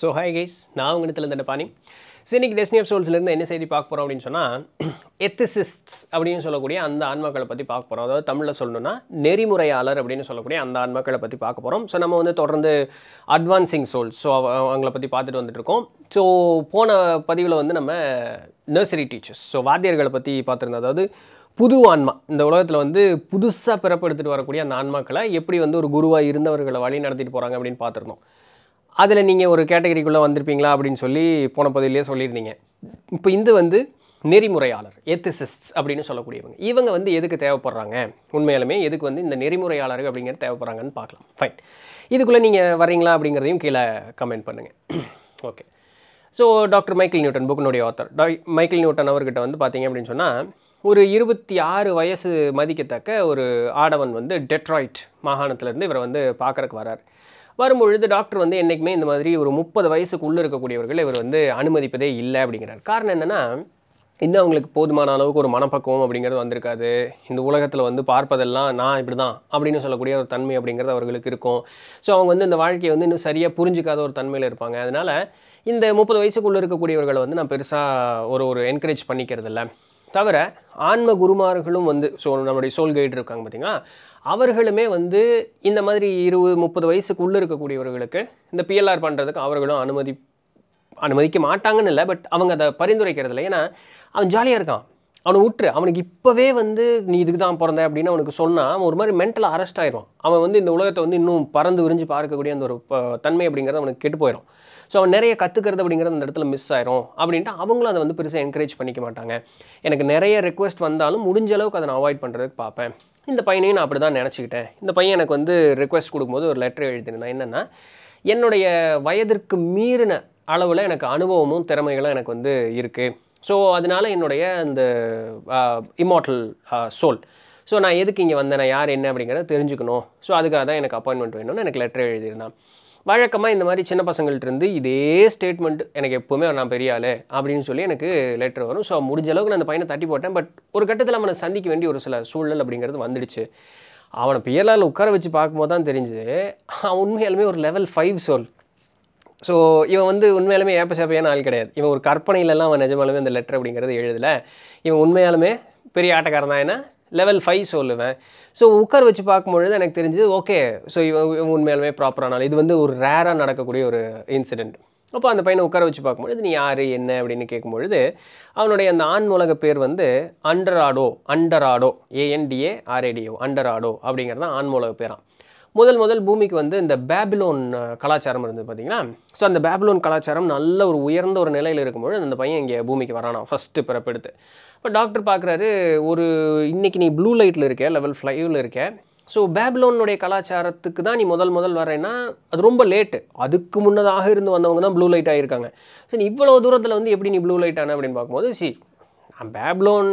so hi guys நான் உங்கள் இடத்துல இருந்த பாணி சினிக் டெஸ்னி ஆஃப் சோல்ஸ்லேருந்து என்ன செய்தி பார்க்க போகிறோம் அப்படின்னு சொன்னால் எத்திசிஸ்ட்ஸ் அப்படின்னு சொல்லக்கூடிய அந்த ஆன்மாக்களை பற்றி பார்க்க போகிறோம் அதாவது தமிழில் சொல்லணும்னா நெறிமுறையாளர் அப்படின்னு சொல்லக்கூடிய அந்த ஆன்மாக்களை பற்றி பார்க்க போகிறோம் ஸோ நம்ம வந்து தொடர்ந்து அட்வான்சிங் சோல் ஸோ அவங்கள பற்றி பார்த்துட்டு வந்துட்டுருக்கோம் ஸோ போன பதிவில் வந்து நம்ம நர்சரி டீச்சர்ஸ் ஸோ வாத்தியர்களை பற்றி பார்த்துருந்தோம் அதாவது புது ஆன்மா இந்த உலகத்தில் வந்து புதுசாக பிறப்பெடுத்துட்டு வரக்கூடிய அந்த ஆன்மாக்களை எப்படி வந்து ஒரு குருவாக இருந்தவர்களை வழி நடத்திட்டு போகிறாங்க அப்படின்னு பார்த்துருந்தோம் அதில் நீங்கள் ஒரு கேட்டகரிக்குள்ளே வந்திருப்பீங்களா அப்படின்னு சொல்லி போன பதிலே சொல்லியிருந்தீங்க இப்போ இந்த வந்து நெறிமுறையாளர் எத்திசிஸ்ட் அப்படின்னு சொல்லக்கூடியவங்க இவங்க வந்து எதுக்கு தேவைப்படுறாங்க உண்மையாலுமே எதுக்கு வந்து இந்த நெறிமுறையாளர்கள் அப்படிங்கிறது தேவைப்படுறாங்கன்னு பார்க்கலாம் ஃபைன் இதுக்குள்ளே நீங்கள் வரீங்களா அப்படிங்கிறதையும் கீழே கமெண்ட் பண்ணுங்கள் okay so doctor Michael Newton புக்கினுடைய ஆத்தர் டாய் மைக்கேல் நியூட்டன் அவர்கிட்ட வந்து பார்த்தீங்க அப்படின்னு சொன்னால் ஒரு இருபத்தி ஆறு வயசு மதிக்கத்தக்க ஒரு ஆடவன் வந்து டெட்ராய்ட் மாகாணத்திலேருந்து இவரை வந்து பார்க்குறக்கு வரார் வரும்பொழுது டாக்டர் வந்து என்றைக்குமே இந்த மாதிரி ஒரு முப்பது வயசுக்குள்ளே இருக்கக்கூடியவர்கள் இவர் வந்து அனுமதிப்பதே இல்லை அப்படிங்கிறார் காரணம் என்னென்னா இன்னும் அவங்களுக்கு போதுமான அளவுக்கு ஒரு மனப்பக்குவம் அப்படிங்கிறது வந்திருக்காது இந்த உலகத்தில் வந்து பார்ப்பதெல்லாம் நான் இப்படி தான் அப்படின்னு சொல்லக்கூடிய ஒரு தன்மை அப்படிங்கிறது அவர்களுக்கு இருக்கும் ஸோ அவங்க வந்து இந்த வாழ்க்கையை வந்து இன்னும் சரியாக புரிஞ்சிக்காத ஒரு தன்மையில் இருப்பாங்க அதனால் இந்த முப்பது வயசுக்குள்ளே இருக்கக்கூடியவர்களை வந்து நான் பெருசாக ஒரு ஒரு என்கரேஜ் பண்ணிக்கிறது இல்லை தவிர ஆன்ம குருமார்களும் வந்து சோ நம்முடைய சோல் கைடு இருக்காங்க பார்த்தீங்கன்னா அவர்களுமே வந்து இந்த மாதிரி இருபது முப்பது வயசுக்கு உள்ளே இருக்கக்கூடியவர்களுக்கு இந்த பிஎல்ஆர் பண்ணுறதுக்கு அவர்களும் அனுமதி அனுமதிக்க மாட்டாங்கன்னு இல்லை பட் அவங்க அதை பரிந்துரைக்கிறதில்ல ஏன்னா அவன் ஜாலியாக இருக்கான் அவனை விட்டுரு அவனுக்கு இப்போவே வந்து நீ இதுக்கு தான் பிறந்த அப்படின்னு அவனுக்கு சொன்னால் அவன் ஒரு மாதிரி மென்டல் அரெஸ்ட் ஆயிடும் அவன் வந்து இந்த உலகத்தை வந்து இன்னும் பறந்து விரிஞ்சு பார்க்கக்கூடிய அந்த ஒரு தன்மை அப்படிங்கிறத அவனுக்கு கெட்டு போயிடும் ஸோ அவன் நிறைய கற்றுக்கிறது அப்படிங்கிறது அந்த இடத்துல மிஸ் ஆயிரும் அப்படின்ட்டு அவங்களும் அதை வந்து பெருசாக என்கரேஜ் பண்ணிக்க மாட்டாங்க எனக்கு நிறைய ரெக்வஸ்ட் வந்தாலும் முடிஞ்ச அளவுக்கு அதை நான் அவாய்ட் பண்ணுறதுக்கு பார்ப்பேன் இந்த பையனையும் நான் அப்படி தான் நினச்சிக்கிட்டேன் இந்த பையன் எனக்கு வந்து ரெக்வஸ்ட் கொடுக்கும்போது ஒரு லெட்டர் எழுதியிருந்தேன் என்னென்னா என்னுடைய வயதிற்கு மீறின அளவில் எனக்கு அனுபவமும் திறமைகளும் எனக்கு வந்து இருக்குது ஸோ அதனால் என்னுடைய அந்த இமோட்டல் சோல் ஸோ நான் எதுக்கு இங்கே வந்தேன் நான் யார் என்ன அப்படிங்கிறத தெரிஞ்சுக்கணும் ஸோ அதுக்காக தான் எனக்கு அப்பாயின்மெண்ட் வேணும்னு எனக்கு லெட்டர் எழுதியிருந்தான் வழக்கமாக இந்த மாதிரி சின்ன பசங்கள்கிட்டருந்து இதே ஸ்டேட்மெண்ட் எனக்கு எப்போவுமே நான் பெரிய ஆள் அப்படின்னு சொல்லி எனக்கு லெட்டர் வரும் ஸோ முடிஞ்ச அளவுக்கு நான் அந்த பையனை தட்டி போட்டேன் பட் ஒரு கட்டத்தில் அவனை சந்திக்க வேண்டிய ஒரு சில சூழல் அப்படிங்கிறது வந்துடுச்சு அவனை பிஎல்ஆரில் உட்கார வச்சு பார்க்கும்போது தான் தெரிஞ்சுது அவன் உண்மையாலுமே ஒரு லெவல் ஃபைவ் சோல் ஸோ இவன் வந்து உண்மையாலுமே ஏப்ப சேப்பையான ஆள் கிடையாது இவன் ஒரு கற்பனையிலலாம் அவன் நிஜமாலுமே அந்த லெட்டர் அப்படிங்கிறது எழுதலை இவன் உண்மையாலுமே பெரிய ஆட்டக்காரன் தான் என்ன லெவல் ஃபைவ் சொல்லுவேன் ஸோ உட்கார வச்சு பார்க்கும்பொழுது எனக்கு தெரிஞ்சது ஓகே ஸோ இவன் உண்மையாலுமே ப்ராப்பரானால் இது வந்து ஒரு ரேராக நடக்கக்கூடிய ஒரு இன்சிடெண்ட் அப்போ அந்த பையனை உட்கார வச்சு பார்க்கும்பொழுது நீ யார் என்ன அப்படின்னு கேட்கும்பொழுது அவனுடைய அந்த ஆண் உலக பேர் வந்து அண்டராடோ அண்டராடோ ஏஎன்டிஏ ஆர்ஏடிஓ அண்டராடோ அப்படிங்கிறது தான் ஆண் உலக பேரான் முதல் முதல் பூமிக்கு வந்து இந்த பேபிலோன் கலாச்சாரம் இருந்தது பார்த்தீங்கன்னா ஸோ அந்த பேபிலோன் கலாச்சாரம் நல்ல ஒரு உயர்ந்த ஒரு நிலையில் இருக்கும்பொழுது அந்த பையன் இங்கே பூமிக்கு வரானா ஃபஸ்ட்டு பிறப்பெடுத்து இப்போ டாக்டர் பார்க்குறாரு ஒரு இன்றைக்கி நீ ப்ளூ லைட்டில் இருக்க லெவல் ஃபைவ்ல இருக்க ஸோ பேப்லோனுடைய கலாச்சாரத்துக்கு தான் நீ முதல் முதல் வரேன்னா அது ரொம்ப லேட்டு அதுக்கு முன்னதாக இருந்து வந்தவங்க தான் ப்ளூ லைட் ஆகியிருக்காங்க சரி இவ்வளோ தூரத்தில் வந்து எப்படி நீ ப்ளூ லைட் ஆன அப்படின்னு பார்க்கும்போது சி நான் பேப்லோன்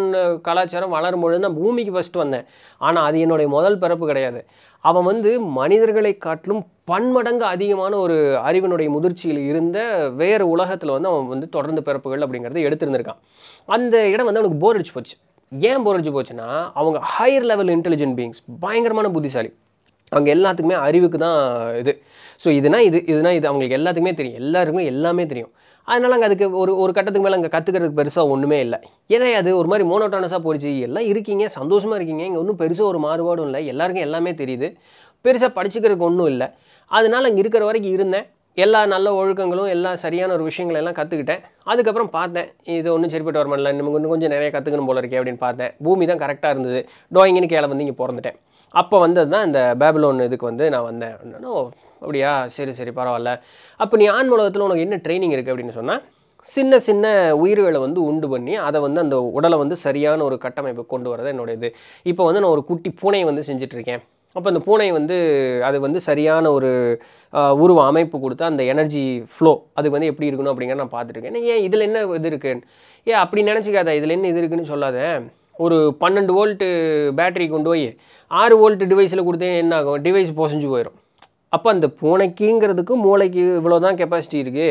கலாச்சாரம் வளரும் பொழுது நான் பூமிக்கு ஃபஸ்ட்டு வந்தேன் ஆனால் அது என்னுடைய முதல் பிறப்பு கிடையாது அவன் வந்து மனிதர்களை காட்டிலும் பன்மடங்கு அதிகமான ஒரு அறிவினுடைய முதிர்ச்சியில் இருந்த வேறு உலகத்தில் வந்து அவன் வந்து தொடர்ந்து பிறப்புகள் அப்படிங்கிறத எடுத்திருந்திருக்கான் அந்த இடம் வந்து அவனுக்கு போர் அடிச்சு போச்சு ஏன் போர் அடிச்சு போச்சுன்னா அவங்க ஹையர் லெவல் இன்டெலிஜென்ட் பீயிங்ஸ் பயங்கரமான புத்திசாலி அவங்க எல்லாத்துக்குமே அறிவுக்கு தான் இது ஸோ இதுனா இது இதுனா இது அவங்களுக்கு எல்லாத்துக்குமே தெரியும் எல்லாருக்குமே எல்லாமே தெரியும் அதனால் அங்கே அதுக்கு ஒரு ஒரு கட்டத்துக்கு மேலே அங்கே கற்றுக்கிறதுக்கு பெருசாக ஒன்றுமே இல்லை ஏன்னா அது ஒரு மாதிரி மோனோட்டானஸாக போயிடுச்சு எல்லாம் இருக்கீங்க சந்தோஷமாக இருக்கீங்க இங்கே ஒன்றும் பெருசாக ஒரு மாறுபாடும் இல்லை எல்லாருக்கும் எல்லாமே தெரியுது பெருசாக படிச்சுக்கிறதுக்கு ஒன்றும் இல்லை அதனால் அங்கே இருக்கிற வரைக்கும் இருந்தேன் எல்லா நல்ல ஒழுக்கங்களும் எல்லா சரியான ஒரு விஷயங்கள் எல்லாம் கற்றுக்கிட்டேன் அதுக்கப்புறம் பார்த்தேன் இது ஒன்றும் சரிப்பட்டு வரமாட்டில்ல நமக்கு இன்னும் கொஞ்சம் நிறைய கற்றுக்கணும் போல இருக்கே அப்படின்னு பார்த்தேன் பூமி தான் கரெக்டாக இருந்தது டோயிங்கன்னு கேள வந்து இங்கே பிறந்துட்டேன் அப்போ வந்தது தான் இந்த பேபிலோன் இதுக்கு வந்து நான் வந்தேன் அப்படியா சரி சரி பரவாயில்ல அப்போ நீ ஆண் உலகத்தில் உனக்கு என்ன ட்ரைனிங் இருக்குது அப்படின்னு சொன்னால் சின்ன சின்ன உயிர்களை வந்து உண்டு பண்ணி அதை வந்து அந்த உடலை வந்து சரியான ஒரு கட்டமைப்பை கொண்டு வரது என்னுடைய இது இப்போ வந்து நான் ஒரு குட்டி பூனையை வந்து செஞ்சிட்ருக்கேன் அப்போ அந்த பூனை வந்து அது வந்து சரியான ஒரு உருவ அமைப்பு கொடுத்து அந்த எனர்ஜி ஃப்ளோ அதுக்கு வந்து எப்படி இருக்கணும் அப்படிங்கிற நான் பார்த்துட்ருக்கேன் ஏன் இதில் என்ன இது இருக்குன்னு ஏன் அப்படி நினச்சிக்காத இதில் என்ன இது இருக்குன்னு சொல்லாத ஒரு பன்னெண்டு வோல்ட்டு பேட்டரி கொண்டு போய் ஆறு வோல்ட்டு டிவைஸில் கொடுத்தேன் என்ன ஆகும் டிவைஸ் போசஞ்சு போயிடும் அப்போ அந்த பூனைக்குங்கிறதுக்கு மூளைக்கு இவ்வளோ தான் கெப்பாசிட்டி இருக்குது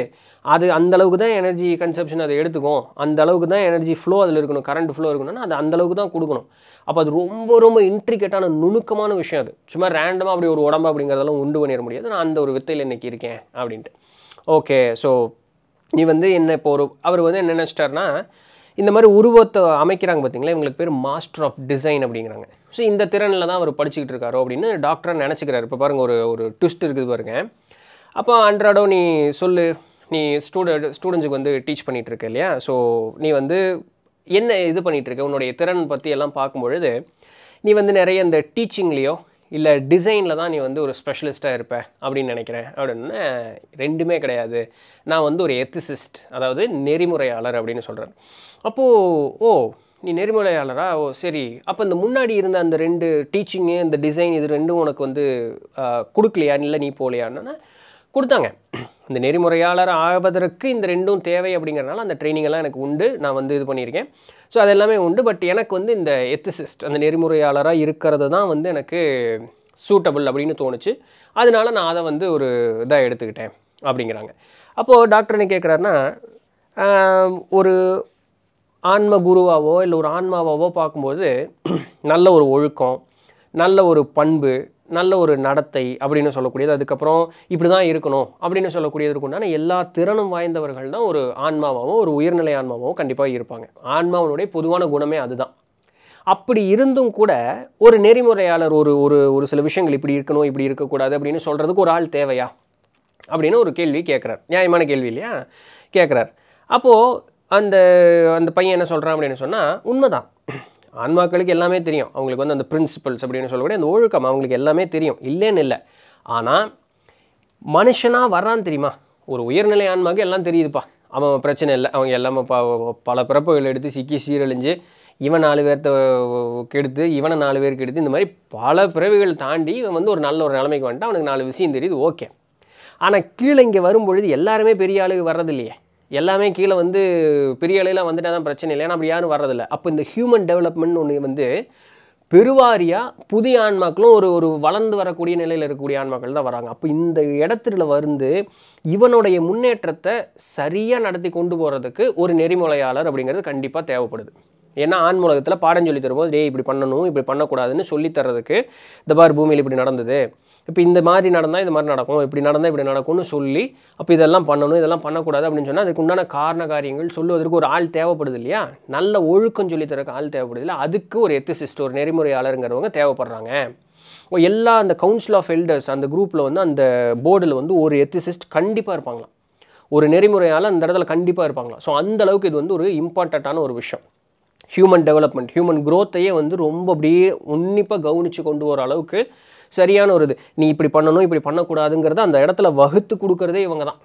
அது அந்தளவுக்கு தான் எனர்ஜி கன்சப்ஷன் அதை எடுத்துக்கும் அந்தளவுக்கு தான் எனர்ஜி ஃப்ளோ அதில் இருக்கணும் கரண்ட் ஃப்ளோ இருக்கணும்னா அது அந்தளவுக்கு தான் கொடுக்கணும் அப்போ அது ரொம்ப ரொம்ப இன்ட்ரிகேட்டான நுணுக்கமான விஷயம் அது சும்மா ரேண்டமாக அப்படி ஒரு உடம்பு அப்படிங்கிறதெல்லாம் உண்டு பண்ணிட முடியாது நான் அந்த ஒரு வித்தையில் இன்றைக்கி இருக்கேன் அப்படின்ட்டு ஓகே ஸோ நீ வந்து என்ன இப்போ ஒரு அவர் வந்து என்ன நினச்சிட்டார்னா இந்த மாதிரி உருவத்தை அமைக்கிறாங்க பார்த்தீங்களா இவங்களுக்கு பேர் மாஸ்டர் ஆஃப் டிசைன் அப்படிங்கிறாங்க ஸோ இந்த திறனில் தான் அவர் படிச்சுக்கிட்டு இருக்காரோ அப்படின்னு டாக்டராக நினச்சிக்கிறாரு இப்போ பாருங்கள் ஒரு ஒரு ட்விஸ்ட் இருக்குது பாருங்கள் அப்போ அன்றாடோ நீ சொல்லு நீ ஸ்டூடெண்ட் ஸ்டூடெண்ட்ஸுக்கு வந்து டீச் பண்ணிகிட்ருக்க இல்லையா ஸோ நீ வந்து என்ன இது பண்ணிகிட்ருக்க உன்னுடைய திறன் பற்றி எல்லாம் பார்க்கும்பொழுது நீ வந்து நிறைய இந்த டீச்சிங்லேயோ இல்லை டிசைனில் தான் நீ வந்து ஒரு ஸ்பெஷலிஸ்ட்டாக இருப்ப அப்படின்னு நினைக்கிறேன் அப்படின்னா ரெண்டுமே கிடையாது நான் வந்து ஒரு எத்திசிஸ்ட் அதாவது நெறிமுறையாளர் அப்படின்னு சொல்கிறேன் அப்போது ஓ நீ நெறிமுறையாளரா ஓ சரி அப்போ இந்த முன்னாடி இருந்த அந்த ரெண்டு டீச்சிங்கு இந்த டிசைன் இது ரெண்டும் உனக்கு வந்து கொடுக்கலையா இல்லை நீ போகலையான்னு கொடுத்தாங்க இந்த நெறிமுறையாளர் ஆவதற்கு இந்த ரெண்டும் தேவை அப்படிங்கிறனால அந்த ட்ரைனிங்கெல்லாம் எனக்கு உண்டு நான் வந்து இது பண்ணியிருக்கேன் ஸோ அது எல்லாமே உண்டு பட் எனக்கு வந்து இந்த எத்திசிஸ்ட் அந்த நெறிமுறையாளராக இருக்கிறது தான் வந்து எனக்கு சூட்டபிள் அப்படின்னு தோணுச்சு அதனால நான் அதை வந்து ஒரு இதாக எடுத்துக்கிட்டேன் அப்படிங்கிறாங்க அப்போது டாக்டர் என்ன கேட்குறாருன்னா ஒரு ஆன்ம குருவாவோ இல்லை ஒரு ஆன்மாவாவோ பார்க்கும்போது நல்ல ஒரு ஒழுக்கம் நல்ல ஒரு பண்பு நல்ல ஒரு நடத்தை அப்படின்னு சொல்லக்கூடியது அதுக்கப்புறம் இப்படி தான் இருக்கணும் அப்படின்னு சொல்லக்கூடியது உண்டான எல்லா திறனும் வாய்ந்தவர்கள் தான் ஒரு ஆன்மாவாகவும் ஒரு உயர்நிலை ஆன்மாவாகவும் கண்டிப்பாக இருப்பாங்க ஆன்மாவனுடைய பொதுவான குணமே அதுதான் அப்படி இருந்தும் கூட ஒரு நெறிமுறையாளர் ஒரு ஒரு ஒரு சில விஷயங்கள் இப்படி இருக்கணும் இப்படி இருக்கக்கூடாது அப்படின்னு சொல்கிறதுக்கு ஒரு ஆள் தேவையா அப்படின்னு ஒரு கேள்வி கேட்குறார் நியாயமான கேள்வி இல்லையா கேட்குறார் அப்போது அந்த அந்த பையன் என்ன சொல்கிறான் அப்படின்னு சொன்னால் உண்மைதான் ஆன்மாக்களுக்கு எல்லாமே தெரியும் அவங்களுக்கு வந்து அந்த பிரின்சிபல்ஸ் அப்படின்னு சொல்லக்கூடிய அந்த ஒழுக்கம் அவங்களுக்கு எல்லாமே தெரியும் இல்லைன்னு இல்லை ஆனால் மனுஷனாக வர்றான்னு தெரியுமா ஒரு உயர்நிலை ஆன்மாக்கு எல்லாம் தெரியுதுப்பா அவன் பிரச்சனை இல்லை அவங்க எல்லாமே ப பல பிறப்புகள் எடுத்து சிக்கி சீரழிஞ்சு இவன் நாலு பேர்த்த கெடுத்து இவனை நாலு பேருக்கு எடுத்து இந்த மாதிரி பல பிறவிகள் தாண்டி இவன் வந்து ஒரு நல்ல ஒரு நிலைமைக்கு வந்துட்டு அவனுக்கு நாலு விஷயம் தெரியுது ஓகே ஆனால் கீழே இங்கே வரும்பொழுது எல்லாருமே பெரிய ஆளுக்கு வர்றது இல்லையே எல்லாமே கீழே வந்து பெரிய அளவில் வந்துட்டால் தான் பிரச்சனை இல்லை ஏன்னா அப்படி யாரும் வர்றதில்ல அப்போ இந்த ஹியூமன் டெவலப்மெண்ட் ஒன்று வந்து பெருவாரியாக புதிய ஆன்மாக்களும் ஒரு ஒரு வளர்ந்து வரக்கூடிய நிலையில் இருக்கக்கூடிய ஆன்மாக்கள் தான் வராங்க அப்போ இந்த இடத்துல வந்து இவனுடைய முன்னேற்றத்தை சரியாக நடத்தி கொண்டு போகிறதுக்கு ஒரு நெறிமுறையாளர் அப்படிங்கிறது கண்டிப்பாக தேவைப்படுது ஏன்னா ஆன்மூலகத்தில் பாடம் சொல்லி தரும்போது டே இப்படி பண்ணணும் இப்படி பண்ணக்கூடாதுன்னு சொல்லித்தரதுக்கு இந்த மாதிரி பூமியில் இப்படி நடந்தது இப்போ இந்த மாதிரி நடந்தால் இது மாதிரி நடக்கும் இப்படி நடந்தால் இப்படி நடக்கும்னு சொல்லி அப்போ இதெல்லாம் பண்ணணும் இதெல்லாம் பண்ணக்கூடாது அப்படின்னு சொன்னால் அதுக்கு உண்டான காரண காரியங்கள் சொல்லுவதற்கு ஒரு ஆள் தேவைப்படுது இல்லையா நல்ல ஒழுக்கம் சொல்லித்தரக்கு ஆள் தேவைப்படுது இல்லை அதுக்கு ஒரு எத்திசிஸ்ட் ஒரு நெறிமுறையாளருங்கிறவங்க தேவைப்படுறாங்க எல்லா அந்த கவுன்சில் ஆஃப் எல்டர்ஸ் அந்த குரூப்பில் வந்து அந்த போர்டில் வந்து ஒரு எத்திசிஸ்ட் கண்டிப்பாக இருப்பாங்களாம் ஒரு நெறிமுறையால் அந்த இடத்துல கண்டிப்பாக இருப்பாங்களாம் ஸோ அந்த அளவுக்கு இது வந்து ஒரு இம்பார்ட்டண்ட்டான ஒரு விஷயம் ஹியூமன் டெவலப்மெண்ட் ஹியூமன் க்ரோத்தையே வந்து ரொம்ப அப்படியே உன்னிப்பாக கவனித்து கொண்டு வர அளவுக்கு சரியான ஒரு இது நீ இப்படி பண்ணணும் இப்படி பண்ணக்கூடாதுங்கிறத அந்த இடத்துல வகுத்து கொடுக்குறதே இவங்க தான்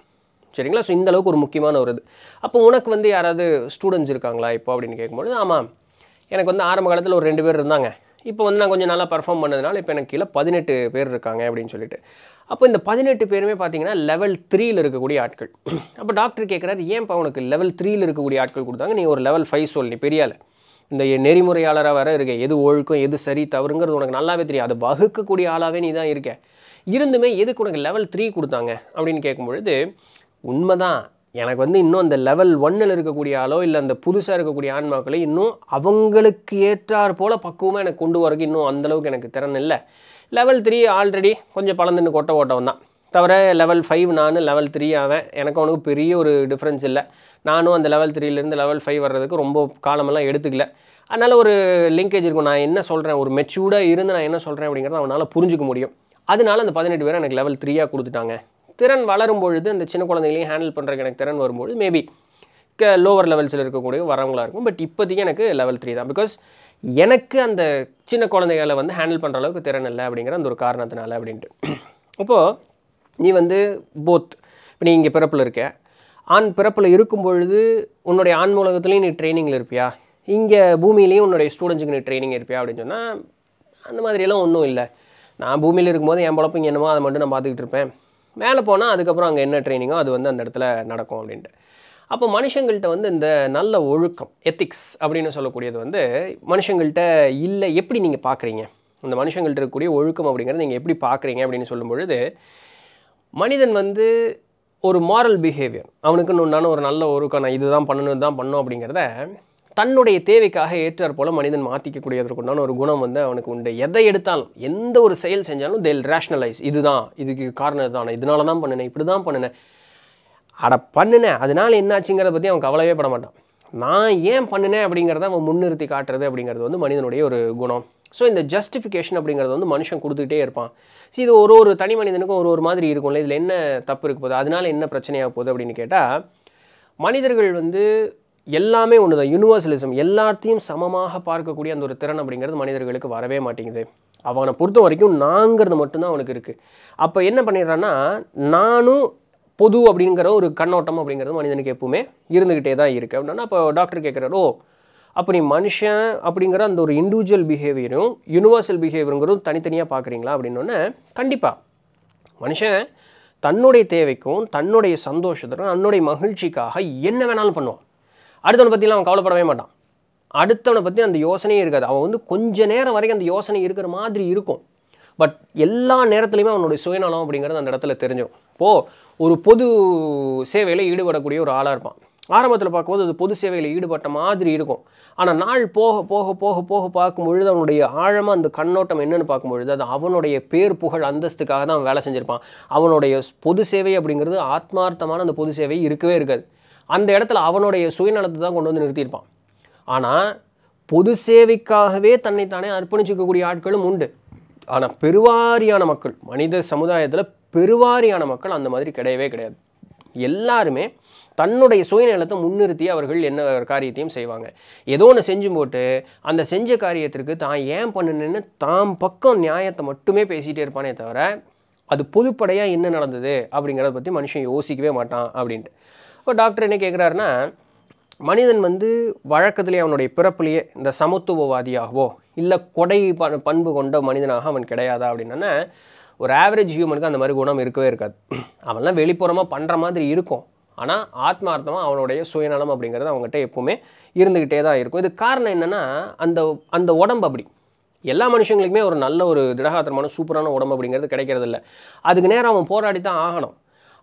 சரிங்களா ஸோ இந்தளவுக்கு ஒரு முக்கியமான ஒரு இது அப்போ உனக்கு வந்து யாராவது ஸ்டூடெண்ட்ஸ் இருக்காங்களா இப்போ அப்படின்னு கேட்கும்போது ஆமாம் எனக்கு வந்து ஆரம்ப காலத்தில் ஒரு ரெண்டு பேர் இருந்தாங்க இப்போ வந்து நான் கொஞ்சம் நல்லா பர்ஃபார்ம் பண்ணதுனால இப்போ எனக்கு கீழே பதினெட்டு பேர் இருக்காங்க அப்படின்னு சொல்லிட்டு அப்போ இந்த பதினெட்டு பேருமே பார்த்தீங்கன்னா லெவல் த்ரீயில் இருக்கக்கூடிய ஆட்கள் அப்போ டாக்டர் கேட்குறாரு ஏன்ப்பா உனக்கு லெவல் த்ரீயில் இருக்கக்கூடிய ஆட்கள் கொடுத்தாங்க நீ ஒரு லெவல் ஃபைவ் சொல் நீ இந்த நெறிமுறையாளராக வேறு இருக்க எது ஒழுக்கம் எது சரி தவறுங்கிறது உனக்கு நல்லாவே தெரியும் அதை வகுக்கக்கூடிய ஆளாகவே நீ தான் இருக்க இருந்துமே எதுக்கு உனக்கு லெவல் த்ரீ கொடுத்தாங்க அப்படின்னு கேட்கும்பொழுது உண்மைதான் எனக்கு வந்து இன்னும் அந்த லெவல் ஒன்னில் இருக்கக்கூடிய ஆளோ இல்லை அந்த புதுசாக இருக்கக்கூடிய ஆன்மாக்களை இன்னும் அவங்களுக்கு ஏற்றாற் போல் பக்குவமாக எனக்கு கொண்டு வரக்கு இன்னும் அந்தளவுக்கு எனக்கு திறன் இல்லை லெவல் த்ரீ ஆல்ரெடி கொஞ்சம் பழந்துன்னு கொட்டை ஓட்டம் தான் தவிர லெவல் ஃபைவ் நான் லெவல் த்ரீ ஆவேன் எனக்கு அவனுக்கு பெரிய ஒரு டிஃப்ரென்ஸ் இல்லை நானும் அந்த லெவல் த்ரீலேருந்து லெவல் ஃபைவ் வர்றதுக்கு ரொம்ப காலமெல்லாம் எடுத்துக்கல அதனால் ஒரு லிங்கேஜ் இருக்கும் நான் என்ன சொல்கிறேன் ஒரு மெச்சூர்டாக இருந்து நான் என்ன சொல்கிறேன் அப்படிங்கிறத அவனால் புரிஞ்சிக்க முடியும் அதனால அந்த பதினெட்டு பேரை எனக்கு லெவல் த்ரீயாக கொடுத்துட்டாங்க திறன் வளரும் பொழுது அந்த சின்ன குழந்தைங்களையும் ஹேண்டில் பண்ணுறதுக்கு எனக்கு திறன் வரும்பொழுது மேபி க லோவர் லெவல்ஸில் இருக்கக்கூடிய வரவங்களாக இருக்கும் பட் இப்போதைக்கு எனக்கு லெவல் த்ரீ தான் பிகாஸ் எனக்கு அந்த சின்ன குழந்தைகளை வந்து ஹேண்டில் பண்ணுற அளவுக்கு திறன் இல்லை அப்படிங்கிற அந்த ஒரு காரணத்தினால அப்படின்ட்டு அப்போது நீ வந்து போத் இப்போ நீ இங்கே பிறப்பில் இருக்கேன் ஆண் பிறப்பில் இருக்கும் பொழுது உன்னுடைய ஆண் மூலகத்துலேயும் நீ ட்ரைனிங்கில் இருப்பியா இங்கே பூமியிலையும் உன்னுடைய ஸ்டூடெண்ட்ஸுக்கு நீ ட்ரைனிங் இருப்பியா அப்படின்னு சொன்னால் அந்த மாதிரியெல்லாம் ஒன்றும் இல்லை நான் பூமியில் இருக்கும்போது என் பழப்பு இங்கே என்னமோ அதை மட்டும் நான் பார்த்துக்கிட்டு இருப்பேன் மேலே போனால் அதுக்கப்புறம் அங்கே என்ன ட்ரைனிங்கோ அது வந்து அந்த இடத்துல நடக்கும் அப்படின்ட்டு அப்போ மனுஷங்கள்கிட்ட வந்து இந்த நல்ல ஒழுக்கம் எத்திக்ஸ் அப்படின்னு சொல்லக்கூடியது வந்து மனுஷங்கள்கிட்ட இல்லை எப்படி நீங்கள் பார்க்குறீங்க இந்த மனுஷங்கள்ட்ட இருக்கக்கூடிய ஒழுக்கம் அப்படிங்கிறத நீங்கள் எப்படி பார்க்குறீங்க அப்படின்னு சொல்லும் பொழுது மனிதன் வந்து ஒரு மாரல் பிஹேவியர் அவனுக்குன்னு உண்டான ஒரு நல்ல ஒரு நான் இதுதான் பண்ணணும் தான் பண்ணும் அப்படிங்கிறத தன்னுடைய தேவைக்காக ஏற்றார் போல மனிதன் மாற்றிக்கக்கூடியதற்கு உண்டான ஒரு குணம் வந்து அவனுக்கு உண்டு எதை எடுத்தாலும் எந்த ஒரு செயல் செஞ்சாலும் தேல் ரேஷ்னலைஸ் இதுதான் இதுக்கு காரணம் இதுதான் இதனால தான் பண்ணினேன் இப்படி தான் பண்ணினேன் அட பண்ணினேன் அதனால என்னாச்சுங்கிறத பற்றி அவன் கவலையே பட மாட்டான் நான் ஏன் பண்ணினேன் அப்படிங்கிறத அவன் முன்னிறுத்தி காட்டுறது அப்படிங்கிறது வந்து மனிதனுடைய ஒரு குணம் ஸோ இந்த ஜஸ்டிஃபிகேஷன் அப்படிங்கிறது வந்து மனுஷன் கொடுத்துக்கிட்டே இருப்பான் ஸோ இது ஒரு ஒரு தனி மனிதனுக்கும் ஒரு ஒரு மாதிரி இருக்கும்ல இதில் என்ன தப்பு இருக்க போகுது அதனால் என்ன பிரச்சனையாக போகுது அப்படின்னு கேட்டால் மனிதர்கள் வந்து எல்லாமே ஒன்று தான் யூனிவர்சலிசம் எல்லாத்தையும் சமமாக பார்க்கக்கூடிய அந்த ஒரு திறன் அப்படிங்கிறது மனிதர்களுக்கு வரவே மாட்டேங்குது அவனை பொறுத்த வரைக்கும் நாங்கிறது மட்டும்தான் அவனுக்கு இருக்குது அப்போ என்ன பண்ணிடுறான்னா நானும் பொது அப்படிங்கிற ஒரு கண்ணோட்டம் அப்படிங்கிறது மனிதனுக்கு எப்பவுமே இருந்துக்கிட்டே தான் இருக்குது அப்படின்னா அப்போ டாக்டர் கேட்குறாரு ஓ அப்போ நீ மனுஷன் அப்படிங்கிற அந்த ஒரு இண்டிவிஜுவல் பிஹேவியரும் யூனிவர்சல் பிஹேவியருங்கிறதும் தனித்தனியாக பார்க்குறீங்களா அப்படின்னோடனே கண்டிப்பாக மனுஷன் தன்னுடைய தேவைக்கும் தன்னுடைய சந்தோஷத்துக்கும் தன்னுடைய மகிழ்ச்சிக்காக என்ன வேணாலும் பண்ணுவான் அடுத்தவனை பற்றிலாம் அவன் கவலைப்படவே மாட்டான் அடுத்தவனை பற்றி அந்த யோசனையே இருக்காது அவன் வந்து கொஞ்ச நேரம் வரைக்கும் அந்த யோசனை இருக்கிற மாதிரி இருக்கும் பட் எல்லா நேரத்துலையுமே அவனுடைய சுயநலம் அப்படிங்கிறது அந்த இடத்துல தெரிஞ்சிடும் இப்போது ஒரு பொது சேவையில் ஈடுபடக்கூடிய ஒரு ஆளாக இருப்பான் ஆரம்பத்தில் பார்க்கும்போது அது பொது சேவையில் ஈடுபட்ட மாதிரி இருக்கும் ஆனால் நாள் போக போக போக போக பார்க்கும்பொழுது அவனுடைய ஆழமாக அந்த கண்ணோட்டம் என்னென்னு பார்க்கும்பொழுது அது அவனுடைய பேர் புகழ் அந்தஸ்துக்காக தான் வேலை செஞ்சுருப்பான் அவனுடைய பொது சேவை அப்படிங்கிறது ஆத்மார்த்தமான அந்த பொது சேவை இருக்கவே இருக்காது அந்த இடத்துல அவனுடைய சுயநலத்தை தான் கொண்டு வந்து நிறுத்தியிருப்பான் ஆனால் பொது சேவைக்காகவே தன்னைத்தானே அர்ப்பணிச்சிக்கக்கூடிய ஆட்களும் உண்டு ஆனால் பெருவாரியான மக்கள் மனித சமுதாயத்தில் பெருவாரியான மக்கள் அந்த மாதிரி கிடையவே கிடையாது எல்லாருமே தன்னுடைய சுயநலத்தை முன்னிறுத்தி அவர்கள் என்ன காரியத்தையும் செய்வாங்க ஏதோ ஒன்று செஞ்சு போட்டு அந்த செஞ்ச காரியத்திற்கு தான் ஏன் பண்ணணுன்னு தாம் பக்கம் நியாயத்தை மட்டுமே பேசிகிட்டே இருப்பானே தவிர அது பொதுப்படையாக என்ன நடந்தது அப்படிங்கிறத பற்றி மனுஷன் யோசிக்கவே மாட்டான் அப்படின்ட்டு இப்போ டாக்டர் என்ன கேட்குறாருன்னா மனிதன் வந்து வழக்கத்திலே அவனுடைய பிறப்புலேயே இந்த சமத்துவவாதியாகவோ இல்லை கொடை பண்பு கொண்ட மனிதனாக அவன் கிடையாதா அப்படின்னா ஒரு ஆவரேஜ் ஹியூமனுக்கு அந்த மாதிரி குணம் இருக்கவே இருக்காது அவன்லாம் வெளிப்புறமாக பண்ணுற மாதிரி இருக்கும் ஆனால் ஆத்மார்த்தமாக அவனுடைய சுயநலம் அப்படிங்கிறது அவங்ககிட்ட எப்போவுமே இருந்துக்கிட்டே தான் இருக்கும் இது காரணம் என்னென்னா அந்த அந்த உடம்பு அப்படி எல்லா மனுஷங்களுக்குமே ஒரு நல்ல ஒரு திடகாத்திரமான சூப்பரான உடம்பு அப்படிங்கிறது கிடைக்கிறது இல்லை அதுக்கு நேரம் அவன் போராடி தான் ஆகணும்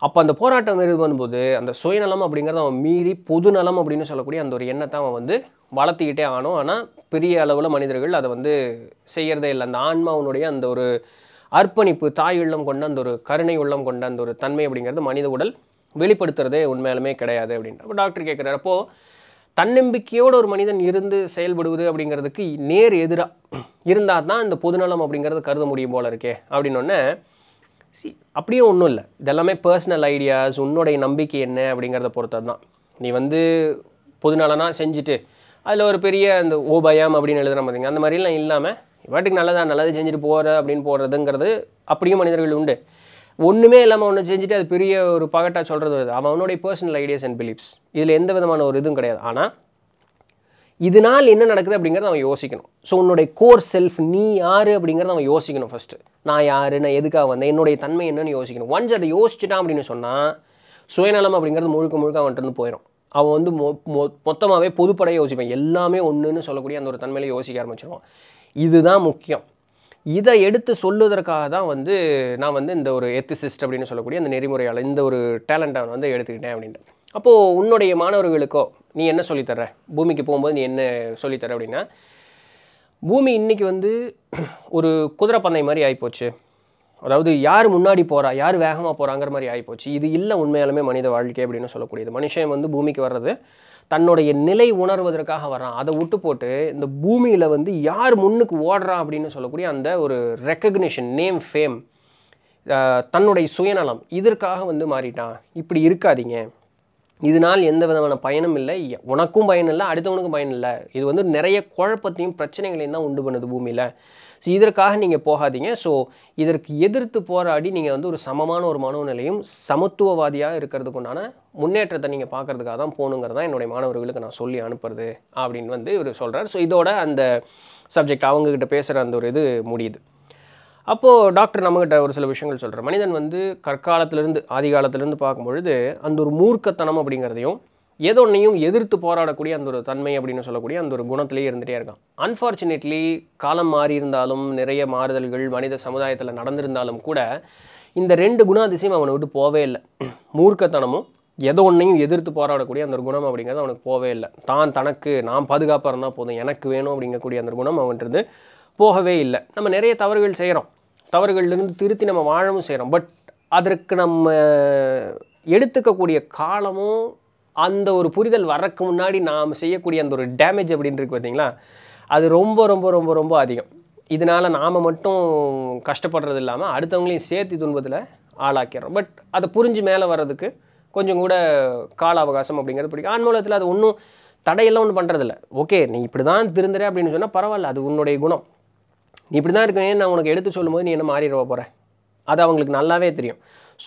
அப்போ அந்த போராட்டம் இது பண்ணும்போது அந்த சுயநலம் அப்படிங்கிறத அவன் மீறி பொதுநலம் அப்படின்னு சொல்லக்கூடிய அந்த ஒரு எண்ணத்தை அவன் வந்து வளர்த்திக்கிட்டே ஆனும் ஆனால் பெரிய அளவில் மனிதர்கள் அதை வந்து செய்கிறதே இல்லை அந்த ஆன்மாவனுடைய அந்த ஒரு அர்ப்பணிப்பு தாய் உள்ளம் கொண்ட அந்த ஒரு கருணை உள்ளம் கொண்ட அந்த ஒரு தன்மை அப்படிங்கிறது மனித உடல் வெளிப்படுத்துறதே உண்மையாலுமே கிடையாது அப்படின்னு அப்போ டாக்டர் கேட்குறாரு அப்போது தன்னம்பிக்கையோடு ஒரு மனிதன் இருந்து செயல்படுவது அப்படிங்கிறதுக்கு நேர் எதிராக இருந்தால் தான் இந்த பொதுநலம் அப்படிங்கிறத கருத முடியும் போல இருக்கே அப்படின்னொன்னே சி அப்படியே ஒன்றும் இல்லை இதெல்லாமே பர்சனல் ஐடியாஸ் உன்னுடைய நம்பிக்கை என்ன அப்படிங்கிறத பொறுத்தது தான் நீ வந்து பொதுநலனாக செஞ்சுட்டு அதில் ஒரு பெரிய அந்த ஓபயம் அப்படின்னு எழுதுகிற மாதிரிங்க அந்த மாதிரிலாம் இல்லாமல் வாட்டுக்கு நல்லதாக நல்லது செஞ்சுட்டு போகிற அப்படின்னு போகிறதுங்கிறது அப்படியும் மனிதர்கள் உண்டு ஒன்றுமே இல்லாமல் ஒன்று செஞ்சுட்டு அது பெரிய ஒரு பகட்டாக சொல்கிறது வருது அவன் அவனுடைய பர்சனல் ஐடியாஸ் அண்ட் பிலீஃப்ஸ் இதில் எந்த விதமான ஒரு இதுவும் கிடையாது ஆனால் இதனால் என்ன நடக்குது அப்படிங்கிறத அவன் யோசிக்கணும் ஸோ உன்னுடைய கோர் செல்ஃப் நீ யார் அப்படிங்கிறத அவன் யோசிக்கணும் ஃபஸ்ட்டு நான் யார் நான் எதுக்காக வந்தேன் என்னுடைய தன்மை என்னன்னு யோசிக்கணும் ஒன்ஸ் அதை யோசிச்சுட்டான் அப்படின்னு சொன்னால் சுயநலம் அப்படிங்கிறது முழுக்க முழுக்க அவன்ட்டு போயிடும் அவன் வந்து மொ மொ மொத்தமாகவே பொதுப்படையை யோசிப்பான் எல்லாமே ஒன்றுன்னு சொல்லக்கூடிய அந்த ஒரு தன்மையில யோசிக்க ஆரம்பிச்சிருவான் இதுதான் முக்கியம் இதை எடுத்து சொல்லுவதற்காக தான் வந்து நான் வந்து இந்த ஒரு எத்திசிஸ்ட் அப்படின்னு சொல்லக்கூடிய அந்த நெறிமுறையால் இந்த ஒரு டேலண்ட்டை வந்து எடுத்துக்கிட்டேன் அப்படின்ட்டு அப்போது உன்னுடைய மாணவர்களுக்கோ நீ என்ன சொல்லித்தர பூமிக்கு போகும்போது நீ என்ன சொல்லித்தர அப்படின்னா பூமி இன்றைக்கி வந்து ஒரு குதிரை பந்தை மாதிரி ஆகிப்போச்சு அதாவது யார் முன்னாடி போகிறா யார் வேகமாக போகிறாங்கிற மாதிரி ஆகிப்போச்சு இது இல்லை உண்மையாலுமே மனித வாழ்க்கை அப்படின்னு சொல்லக்கூடியது மனுஷன் வந்து பூமிக்கு வர்றது தன்னுடைய நிலை உணர்வதற்காக வர்றான் அதை விட்டு போட்டு இந்த பூமியில் வந்து யார் முன்னுக்கு ஓடுறான் அப்படின்னு சொல்லக்கூடிய அந்த ஒரு ரெக்கக்னிஷன் நேம் ஃபேம் தன்னுடைய சுயநலம் இதற்காக வந்து மாறிட்டான் இப்படி இருக்காதீங்க இதனால் எந்த விதமான பயனும் இல்லை உனக்கும் பயன் இல்லை அடுத்தவனுக்கும் பயன் இல்லை இது வந்து நிறைய குழப்பத்தையும் பிரச்சனைகளையும் தான் உண்டு பண்ணுது பூமியில் ஸோ இதற்காக நீங்கள் போகாதீங்க ஸோ இதற்கு எதிர்த்து போராடி நீங்கள் வந்து ஒரு சமமான ஒரு மனோநிலையும் சமத்துவவாதியாக இருக்கிறதுக்கு உண்டான முன்னேற்றத்தை நீங்கள் பார்க்குறதுக்காக தான் போகணுங்கிறது தான் என்னுடைய மாணவர்களுக்கு நான் சொல்லி அனுப்புறது அப்படின்னு வந்து இவர் சொல்கிறார் ஸோ இதோட அந்த சப்ஜெக்ட் அவங்கக்கிட்ட பேசுகிற அந்த ஒரு இது முடியுது அப்போது டாக்டர் நம்மகிட்ட ஒரு சில விஷயங்கள் சொல்கிறார் மனிதன் வந்து கற்காலத்திலேருந்து ஆதி காலத்திலேருந்து பார்க்கும்பொழுது அந்த ஒரு மூர்க்கத்தனம் அப்படிங்கிறதையும் ஏதோ ஒன்றையும் எதிர்த்து போராடக்கூடிய அந்த ஒரு தன்மை அப்படின்னு சொல்லக்கூடிய அந்த ஒரு குணத்திலேயே இருந்துகிட்டே இருக்கான் அன்ஃபார்ச்சுனேட்லி காலம் மாறி இருந்தாலும் நிறைய மாறுதல்கள் மனித சமுதாயத்தில் நடந்திருந்தாலும் கூட இந்த ரெண்டு குணாதிசயம் அவனை விட்டு போவே இல்லை மூர்க்கத்தனமும் எதோ ஒன்றையும் எதிர்த்து போராடக்கூடிய அந்த ஒரு குணம் அப்படிங்கிறது அவனுக்கு போவே இல்லை தான் தனக்கு நான் பாதுகாப்பாக இருந்தால் போதும் எனக்கு வேணும் அப்படிங்கக்கூடிய அந்த குணம் அவன்றது போகவே இல்லை நம்ம நிறைய தவறுகள் செய்கிறோம் தவறுகள்லேருந்து திருத்தி நம்ம வாழவும் செய்கிறோம் பட் அதற்கு நம்ம எடுத்துக்கக்கூடிய காலமும் அந்த ஒரு புரிதல் வர்றதுக்கு முன்னாடி நாம் செய்யக்கூடிய அந்த ஒரு டேமேஜ் அப்படின்னு இருக்கு பார்த்தீங்களா அது ரொம்ப ரொம்ப ரொம்ப ரொம்ப அதிகம் இதனால் நாம் மட்டும் கஷ்டப்படுறது இல்லாமல் அடுத்தவங்களையும் சேர்த்து துன்பத்தில் ஆளாக்கிறோம் பட் அதை புரிஞ்சு மேலே வர்றதுக்கு கொஞ்சம் கூட கால அவகாசம் அப்படிங்கிறது பிடிக்கும் ஆன்மூலத்தில் அது ஒன்றும் தடையெல்லாம் ஒன்றும் பண்ணுறதில்ல ஓகே நீ இப்படி தான் திருந்துற அப்படின்னு சொன்னால் பரவாயில்ல அது உன்னுடைய குணம் நீ இப்படி தான் இருக்கேன் நான் உனக்கு எடுத்து சொல்லும்போது நீ என்ன மாறிடுவ போகிற அது அவங்களுக்கு நல்லாவே தெரியும்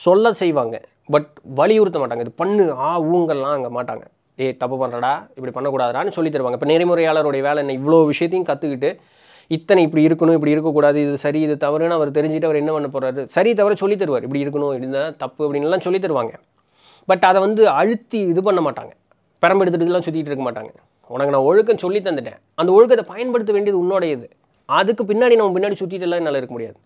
சொல்ல செய்வாங்க பட் வலியுறுத்த மாட்டாங்க இது பண்ணு ஆ ஊங்கள்லாம் அங்கே மாட்டாங்க ஏ தப்பு பண்ணுறடா இப்படி பண்ணக்கூடாதுடான்னு சொல்லி தருவாங்க இப்போ நெறிமுறையாளருடைய வேலை என்ன இவ்வளோ விஷயத்தையும் கற்றுக்கிட்டு இத்தனை இப்படி இருக்கணும் இப்படி இருக்கக்கூடாது இது சரி இது தவறுன்னு அவர் தெரிஞ்சுட்டு அவர் என்ன பண்ண போகிறாரு சரி தவிர சொல்லி தருவார் இப்படி இருக்கணும் இப்படிதான் தப்பு அப்படின்லாம் சொல்லி தருவாங்க பட் அதை வந்து அழுத்தி இது பண்ண மாட்டாங்க பெரம்பெடுத்துட்டுலாம் எடுத்துகிட்டுலாம் சுற்றிட்டு இருக்க மாட்டாங்க உனக்கு நான் ஒழுக்கம் சொல்லி தந்துட்டேன் அந்த ஒழுக்கத்தை பயன்படுத்த வேண்டியது உன்னோடையது அதுக்கு பின்னாடி நம்ம பின்னாடி எல்லாம் என்னால் இருக்க முடியாது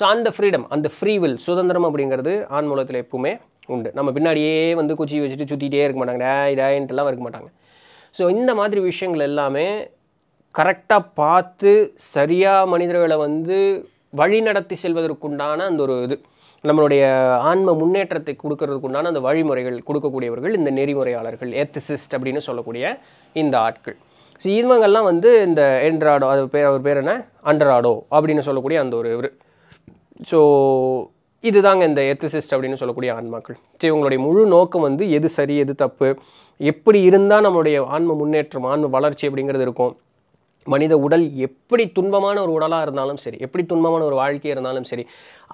ஸோ அந்த ஃப்ரீடம் அந்த ஃப்ரீவில் சுதந்திரம் அப்படிங்கிறது ஆண் மூலத்தில் எப்பவுமே உண்டு நம்ம பின்னாடியே வந்து குச்சி வச்சுட்டு சுற்றிட்டே இருக்க மாட்டாங்க டே டேன்ட்டுலாம் இருக்க மாட்டாங்க ஸோ இந்த மாதிரி விஷயங்கள் எல்லாமே கரெக்டாக பார்த்து சரியாக மனிதர்களை வந்து வழி நடத்தி செல்வதற்குண்டான அந்த ஒரு இது நம்மளுடைய ஆன்ம முன்னேற்றத்தை கொடுக்கறதுக்குண்டான அந்த வழிமுறைகள் கொடுக்கக்கூடியவர்கள் இந்த நெறிமுறையாளர்கள் எத்திசிஸ்ட் அப்படின்னு சொல்லக்கூடிய இந்த ஆட்கள் ஸோ இவங்கள்லாம் வந்து இந்த என்ட்ராடோ அது பேர் அவர் பேர் என்ன அண்டராடோ அப்படின்னு சொல்லக்கூடிய அந்த ஒரு இவர் ஸோ இதுதாங்க இந்த எத்திசிஸ்ட் அப்படின்னு சொல்லக்கூடிய ஆன்மாக்கள் சரி உங்களுடைய முழு நோக்கம் வந்து எது சரி எது தப்பு எப்படி இருந்தால் நம்மளுடைய ஆன்ம முன்னேற்றம் ஆன்ம வளர்ச்சி அப்படிங்கிறது இருக்கும் மனித உடல் எப்படி துன்பமான ஒரு உடலாக இருந்தாலும் சரி எப்படி துன்பமான ஒரு வாழ்க்கையாக இருந்தாலும் சரி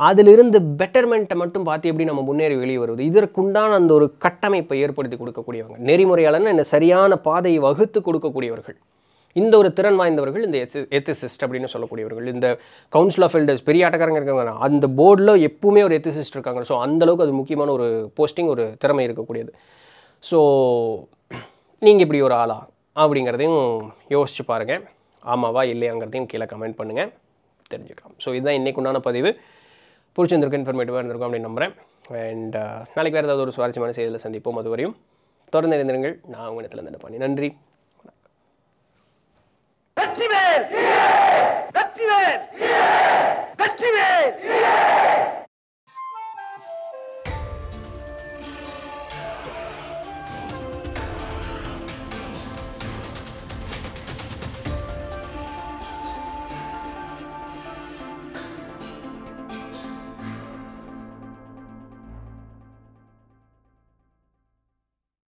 அதிலிருந்து பெட்டர்மெண்ட்டை மட்டும் பார்த்து எப்படி நம்ம முன்னேறி வெளியே வருவது இதற்குண்டான அந்த ஒரு கட்டமைப்பை ஏற்படுத்தி கொடுக்கக்கூடியவங்க நெறிமுறையாளன்னு இந்த சரியான பாதையை வகுத்து கொடுக்கக்கூடியவர்கள் இந்த ஒரு திறன் வாய்ந்தவர்கள் இந்த எத்திசிஸ்ட் அப்படின்னு சொல்லக்கூடியவர்கள் இந்த கவுன்சில் ஆஃப் எல்டர்ஸ் பெரிய ஆட்டக்காரங்க இருக்காங்க அந்த போர்டில் எப்பவுமே ஒரு எத்திசிஸ்ட் இருக்காங்க ஸோ அந்தளவுக்கு அது முக்கியமான ஒரு போஸ்டிங் ஒரு திறமை இருக்கக்கூடியது ஸோ நீங்கள் இப்படி ஒரு ஆளா அப்படிங்கிறதையும் யோசிச்சு பாருங்கள் ஆமாவா இல்லையாங்கிறதையும் கீழே கமெண்ட் பண்ணுங்கள் தெரிஞ்சுக்கலாம் ஸோ இதுதான் இன்றைக்கு உண்டான பதிவு பிடிச்சிருந்திருக்கும் இன்ஃபர்மேட்டிவாக இருந்திருக்கும் அப்படின்னு நம்புகிறேன் அண்ட் நாளைக்கு வேறு ஏதாவது ஒரு சுவாரஸ்யமான செய்தியில் சந்திப்போம் அது வரையும் தொடர்ந்து இருந்திருங்கள் நான் உங்கள் இடத்துல இருந்து பண்ணி நன்றி